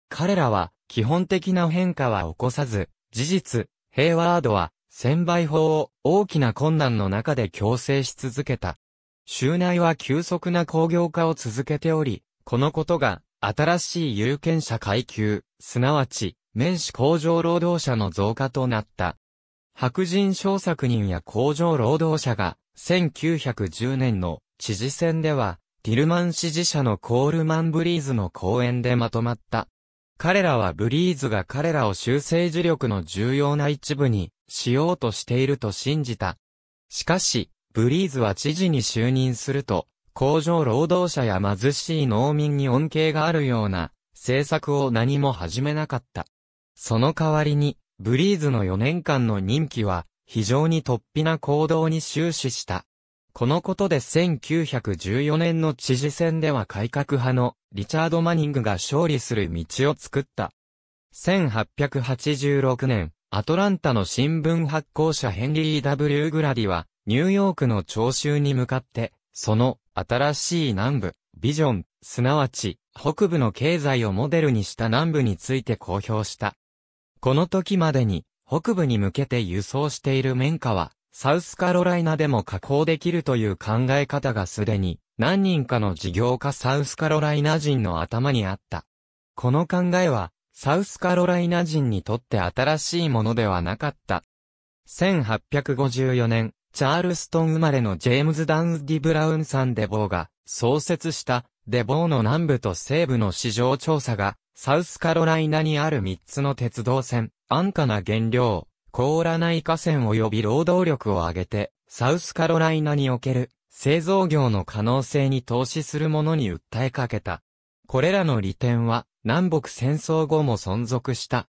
彼らは基本的な変化は起こさず、事実、ヘイワードは専売法を大きな困難の中で強制し続けた。州内は急速な工業化を続けており、このことが、新しい有権者階級、すなわち、面子工場労働者の増加となった。白人小作人や工場労働者が、1910年の知事選では、ディルマン支持者のコールマン・ブリーズの講演でまとまった。彼らはブリーズが彼らを修正磁力の重要な一部にしようとしていると信じた。しかし、ブリーズは知事に就任すると、工場労働者や貧しい農民に恩恵があるような、政策を何も始めなかった。その代わりに、ブリーズの4年間の任期は、非常に突飛な行動に終始した。このことで1914年の知事選では改革派のリチャード・マニングが勝利する道を作った。1886年、アトランタの新聞発行者ヘンリー・ W・ グラディは、ニューヨークの聴衆に向かって、その新しい南部、ビジョン、すなわち北部の経済をモデルにした南部について公表した。この時までに北部に向けて輸送している綿花は、サウスカロライナでも加工できるという考え方がすでに何人かの事業家サウスカロライナ人の頭にあった。この考えは、サウスカロライナ人にとって新しいものではなかった。1854年、チャールストン生まれのジェームズ・ダン・ディ・ブラウンさんデボーが創設したデボーの南部と西部の市場調査がサウスカロライナにある3つの鉄道線、安価な原料、凍らない河川及び労働力を上げてサウスカロライナにおける製造業の可能性に投資する者に訴えかけた。これらの利点は南北戦争後も存続した。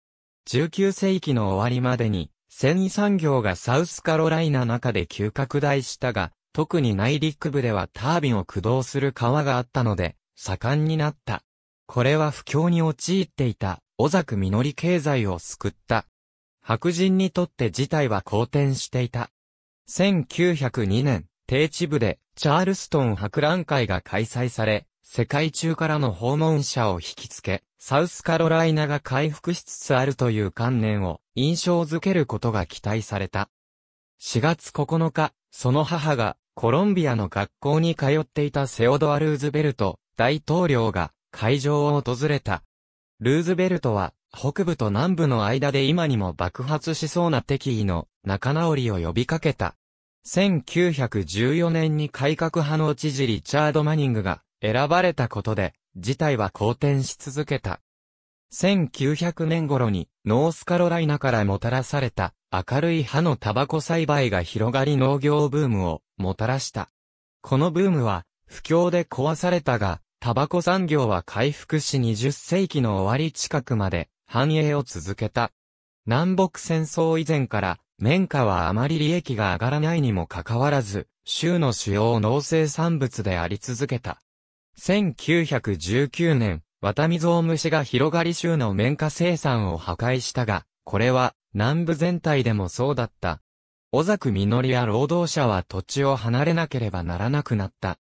19世紀の終わりまでに繊維産業がサウスカロライナ中で急拡大したが、特に内陸部ではタービンを駆動する川があったので、盛んになった。これは不況に陥っていた、小作実経済を救った。白人にとって事態は好転していた。1902年、低地部で、チャールストン博覧会が開催され、世界中からの訪問者を引きつけ、サウスカロライナが回復しつつあるという観念を印象づけることが期待された。4月9日、その母がコロンビアの学校に通っていたセオドア・ルーズベルト大統領が会場を訪れた。ルーズベルトは北部と南部の間で今にも爆発しそうな敵意の仲直りを呼びかけた。1914年に改革派の知事リチャード・マニングが選ばれたことで事態は好転し続けた。1900年頃にノースカロライナからもたらされた明るい葉のタバコ栽培が広がり農業ブームをもたらした。このブームは不況で壊されたが、タバコ産業は回復し20世紀の終わり近くまで繁栄を続けた。南北戦争以前から綿花はあまり利益が上がらないにもかかわらず、州の主要農生産物であり続けた。1919年、ワタミゾウムシが広がり州の綿花生産を破壊したが、これは南部全体でもそうだった。小作実や労働者は土地を離れなければならなくなった。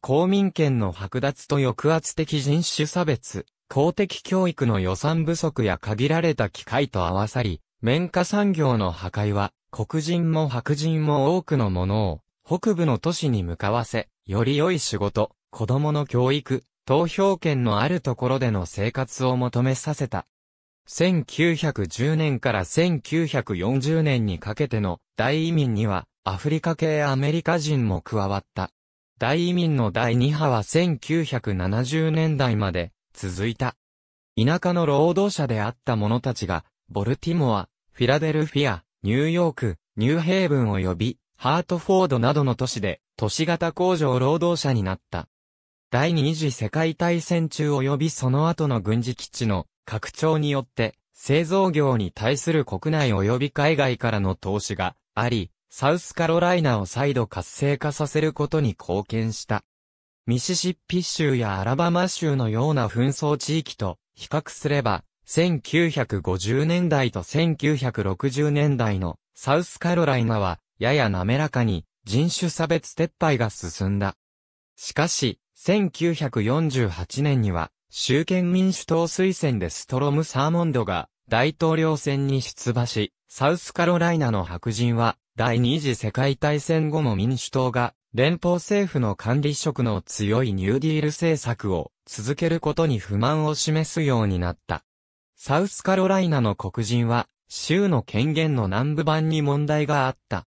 公民権の剥奪と抑圧的人種差別、公的教育の予算不足や限られた機会と合わさり、綿花産業の破壊は、黒人も白人も多くのものを、北部の都市に向かわせ、より良い仕事、子供の教育、投票権のあるところでの生活を求めさせた。1910年から1940年にかけての大移民にはアフリカ系アメリカ人も加わった。大移民の第2波は1970年代まで続いた。田舎の労働者であった者たちが、ボルティモア、フィラデルフィア、ニューヨーク、ニューヘイブン及び、ハートフォードなどの都市で、都市型工場労働者になった。第二次世界大戦中及びその後の軍事基地の拡張によって、製造業に対する国内及び海外からの投資があり、サウスカロライナを再度活性化させることに貢献した。ミシシッピ州やアラバマ州のような紛争地域と比較すれば、1950年代と1960年代のサウスカロライナは、やや滑らかに人種差別撤廃が進んだ。しかし、1948年には、州県民主党推薦でストロム・サーモンドが大統領選に出馬し、サウスカロライナの白人は、第二次世界大戦後も民主党が、連邦政府の管理職の強いニューディール政策を続けることに不満を示すようになった。サウスカロライナの黒人は、州の権限の南部版に問題があった。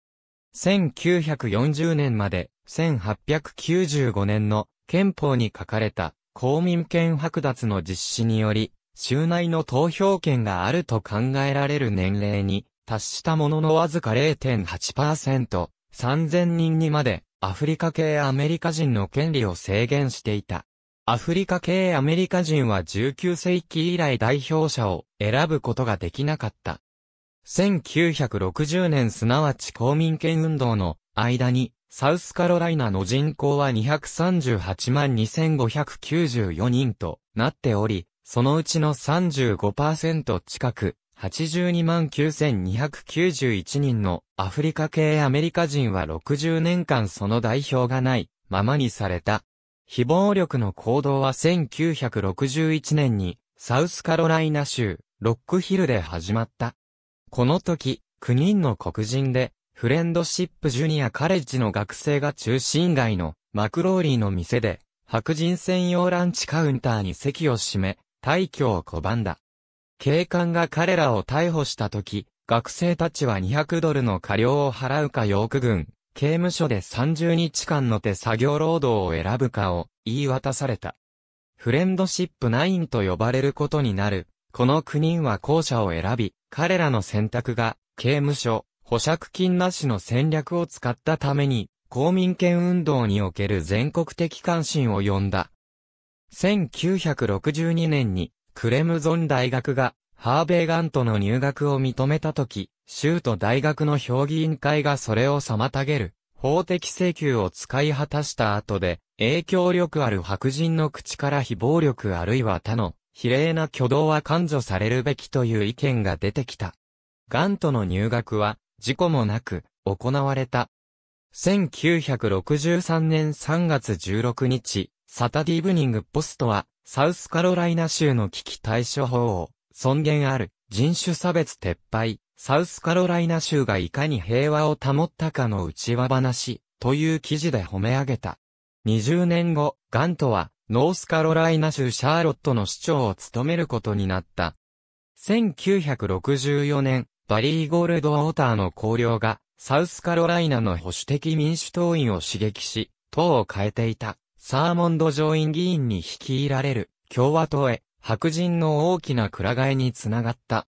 1940年まで、1895年の憲法に書かれた公民権剥奪の実施により、州内の投票権があると考えられる年齢に達したもののわずか0.8%、3000人にまでアフリカ系アメリカ人の権利を制限していた。アフリカ系アメリカ人は19世紀以来代表者を選ぶことができなかった。1960年すなわち公民権運動の間にサウスカロライナの人口は238万2594人となっており、そのうちの35%近く、82万9291人のアフリカ系アメリカ人は60年間その代表がないままにされた。非暴力の行動は1961年にサウスカロライナ州ロックヒルで始まった。この時、9人の黒人でフレンドシップジュニアカレッジの学生が中心街のマクローリーの店で白人専用ランチカウンターに席を占め、退去を拒んだ。警官が彼らを逮捕した時、学生たちは200ドルの過料を払うかヨーク軍、刑務所で30日間の手作業労働を選ぶかを言い渡された。フレンドシップ9と呼ばれることになる。この9人は後者を選び、彼らの選択が刑務所、保釈金なしの戦略を使ったために、公民権運動における全国的関心を呼んだ。1962年に、クレムゾン大学が、ハーベイガントの入学を認めたとき、州と大学の評議員会がそれを妨げる、法的請求を使い果たした後で、影響力ある白人の口から非暴力あるいは他の、比例な挙動は勘助されるべきという意見が出てきた。ガントの入学は、事故もなく、行われた。1963年3月16日、サタディーブニングポストは、サウスカロライナ州の危機対処法を、尊厳ある人種差別撤廃、サウスカロライナ州がいかに平和を保ったかの内輪話、という記事で褒め上げた。20年後、ガントは、ノースカロライナ州シャーロットの市長を務めることになった。1964年、バリー・ゴールド・ウォーターの綱領が、サウスカロライナの保守的民主党員を刺激し、党を変えていた、サーモンド上院議員に率いられる、共和党へ、白人の大きなく替えにつながった。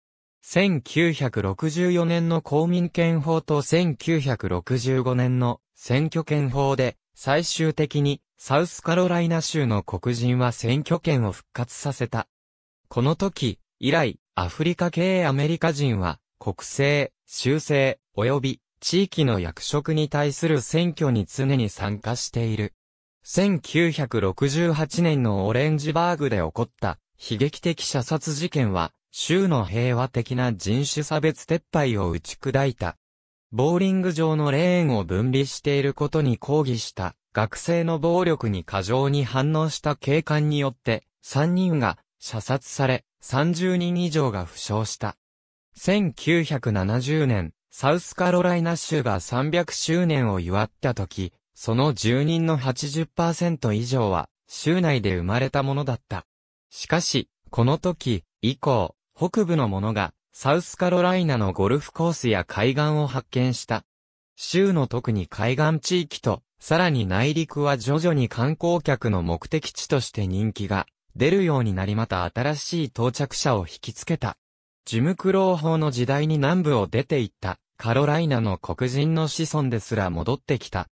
1964年の公民権法と1965年の選挙権法で、最終的にサウスカロライナ州の黒人は選挙権を復活させた。この時、以来、アフリカ系アメリカ人は国政、修正、及び地域の役職に対する選挙に常に参加している。1968年のオレンジバーグで起こった悲劇的射殺事件は、州の平和的な人種差別撤廃を打ち砕いた。ボーリング場のレーンを分離していることに抗議した学生の暴力に過剰に反応した警官によって3人が射殺され30人以上が負傷した。1970年、サウスカロライナ州が300周年を祝った時、その住人の80%以上は、州内で生まれたものだった。しかし、この時、以降、北部のものが、サウスカロライナのゴルフコースや海岸を発見した。州の特に海岸地域と、さらに内陸は徐々に観光客の目的地として人気が出るようになりまた新しい到着者を引きつけた。ジムクロー法の時代に南部を出ていったカロライナの黒人の子孫ですら戻ってきた。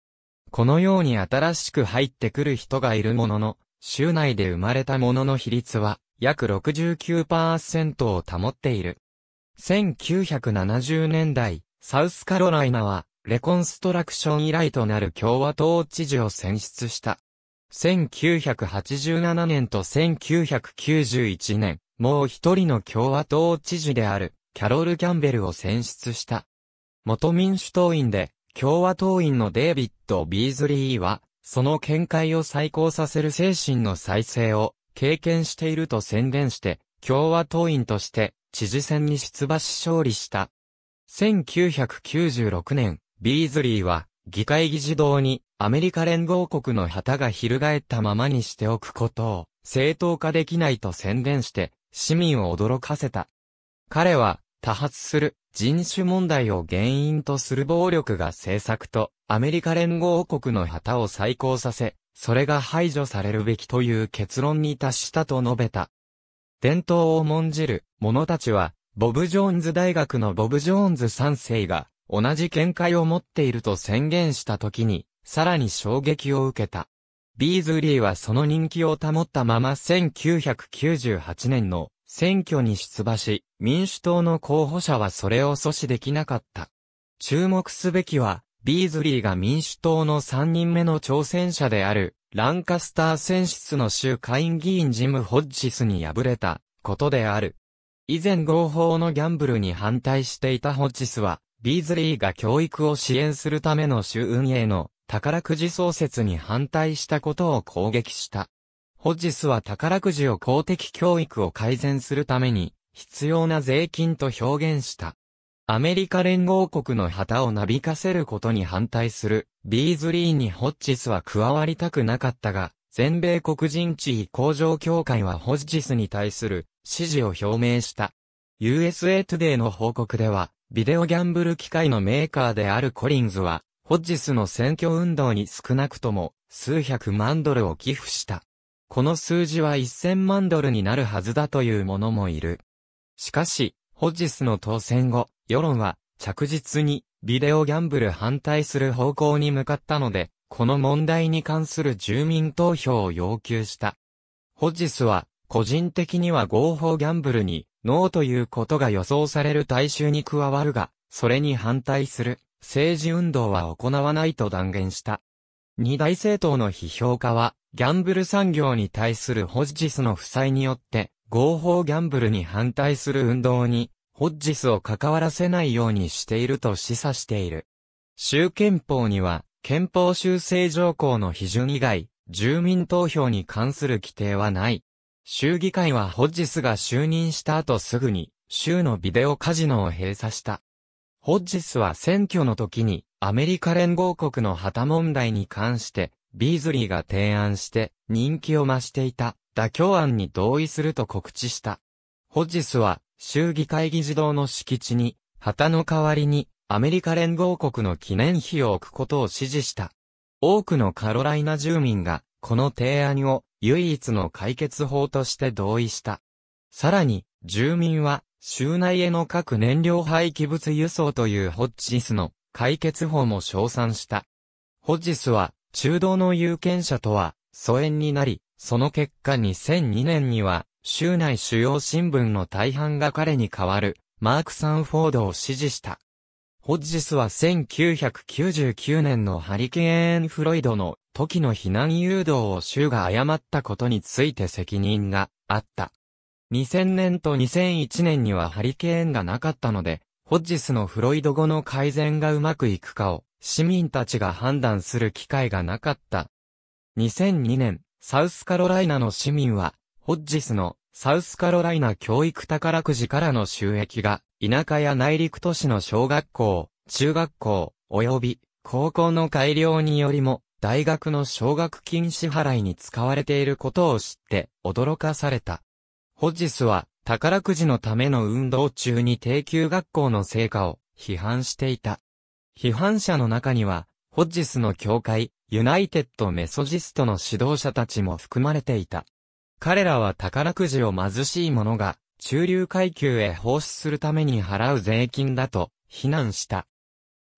このように新しく入ってくる人がいるものの、州内で生まれたものの比率は約69%を保っている。1970年代、サウスカロライナは、レコンストラクション以来となる共和党知事を選出した。1987年と1991年、もう一人の共和党知事である、キャロル・キャンベルを選出した。元民主党員で、共和党員のデイビッド・ビーズリーは、その見解を再考させる精神の再生を経験していると宣言して、共和党員として知事選に出馬し勝利した。1996年、ビーズリーは議会議事堂にアメリカ連合国の旗が翻ったままにしておくことを正当化できないと宣言して市民を驚かせた。彼は、多発する人種問題を原因とする暴力が政策とアメリカ連合国の旗を再興させ、それが排除されるべきという結論に達したと述べた。伝統を重んじる者たちは、ボブ・ジョーンズ大学のボブ・ジョーンズ3世が同じ見解を持っていると宣言した時に、さらに衝撃を受けた。ビーズリーはその人気を保ったまま1998年の選挙に出馬し、民主党の候補者はそれを阻止できなかった。注目すべきは、ビーズリーが民主党の3人目の挑戦者である、ランカスター選出の州下院議員ジム・ホッジスに敗れたことである。以前合法のギャンブルに反対していたホッジスは、ビーズリーが教育を支援するための州運営の宝くじ創設に反対したことを攻撃した。ホッジスは宝くじを公的教育を改善するために、必要な税金と表現した。アメリカ連合国の旗をなびかせることに反対する、ビーズリーにホッジスは加わりたくなかったが、全米黒人地位向上協会はホッジスに対する支持を表明した。USA Today の報告では、ビデオギャンブル機械のメーカーであるコリンズは、ホッジスの選挙運動に少なくとも数百万ドルを寄付した。この数字は1000万ドルになるはずだという者もいる。しかし、ホッジスの当選後、世論は着実にビデオギャンブル反対する方向に向かったので、この問題に関する住民投票を要求した。ホッジスは、個人的には合法ギャンブルに、ノーということが予想される大衆に加わるが、それに反対する。政治運動は行わないと断言した。二大政党の批評家は、ギャンブル産業に対するホッジスの負債によって、合法ギャンブルに反対する運動に、ホッジスを関わらせないようにしていると示唆している。州憲法には、憲法修正条項の批准以外、住民投票に関する規定はない。州議会はホッジスが就任した後すぐに、州のビデオカジノを閉鎖した。ホッジスは選挙の時にアメリカ連合国の旗問題に関してビーズリーが提案して人気を増していた妥協案に同意すると告知した。ホッジスは衆議会議事堂の敷地に旗の代わりにアメリカ連合国の記念碑を置くことを指示した。多くのカロライナ住民がこの提案を唯一の解決法として同意した。さらに住民は州内への各燃料廃棄物輸送というホッジスの解決法も称賛した。ホッジスは、中道の有権者とは、疎遠になり、その結果2002年には、州内主要新聞の大半が彼に代わる、マーク・サンフォードを支持した。ホッジスは1999年のハリケーン・フロイドの時の避難誘導を州が誤ったことについて責任があった。2000年と2001年にはハリケーンがなかったので、ホッジスのフロイド語の改善がうまくいくかを市民たちが判断する機会がなかった。2002年、サウスカロライナの市民は、ホッジスのサウスカロライナ教育宝くじからの収益が、田舎や内陸都市の小学校、中学校、及び高校の改良によりも、大学の奨学金支払いに使われていることを知って驚かされた。ホッジスは宝くじのための運動中に低級学校の成果を批判していた。批判者の中には、ホッジスの教会、ユナイテッドメソジストの指導者たちも含まれていた。彼らは宝くじを貧しい者が中流階級へ奉仕するために払う税金だと非難した。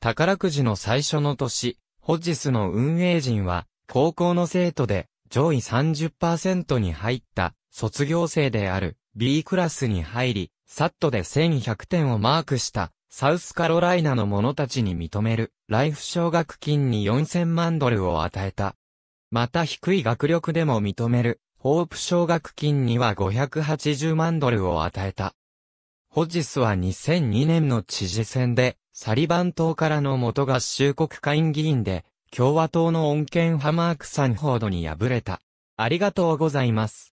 宝くじの最初の年、ホッジスの運営陣は高校の生徒で上位30%に入った卒業生である B クラスに入り、サットで1100点をマークしたサウスカロライナの者たちに認めるライフ奨学金に4000万ドルを与えた。また低い学力でも認めるホープ奨学金には580万ドルを与えた。ホジスは2002年の知事選でサリバン党からの元合衆国会議員で共和党の恩恵派マーク・サンフードに敗れた。ありがとうございます。